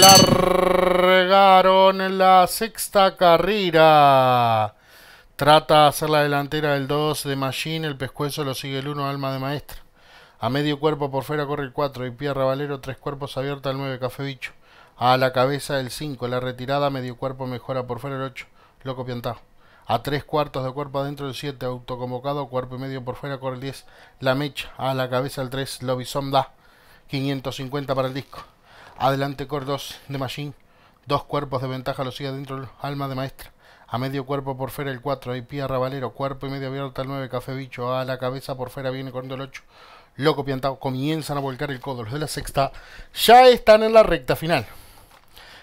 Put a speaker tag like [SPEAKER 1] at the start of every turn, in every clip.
[SPEAKER 1] largaron en la sexta carrera. Trata de hacer la delantera del 2 de Machine, el pescuezo lo sigue el 1, alma de maestra. A medio cuerpo por fuera corre el 4 y Pierre Valero, tres cuerpos abierta al 9, Café Bicho. A la cabeza el 5, la retirada, medio cuerpo mejora por fuera el 8, Loco Piantado. A tres cuartos de cuerpo adentro el 7, autoconvocado, cuerpo y medio por fuera corre el 10, La Mecha. A la cabeza el 3, Lobisom Da. 550 para el disco. Adelante Core 2 de Machine. Dos cuerpos de ventaja Los sigue dentro el alma de maestra. A medio cuerpo por fuera el 4. Ahí pía Ravalero. Cuerpo y medio abierta el 9. Café Bicho. A la cabeza por fuera viene corriendo el 8. Loco Piantado. Comienzan a volcar el codo. Los de la sexta ya están en la recta final.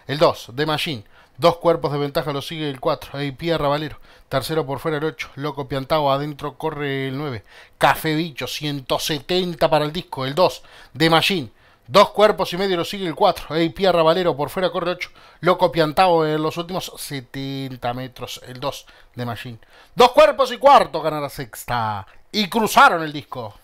[SPEAKER 1] El 2 de Machine. Dos cuerpos de ventaja lo sigue el 4, ahí Pierre Valero. Tercero por fuera el 8, Loco Piantao, adentro corre el 9. Café Bicho, 170 para el disco, el 2, de Machine. Dos cuerpos y medio lo sigue el 4. Ey, Pierre Valero por fuera corre 8. Loco Piantao en los últimos 70 metros. El 2 de Machine. Dos cuerpos y cuarto ganará sexta. Y cruzaron el disco.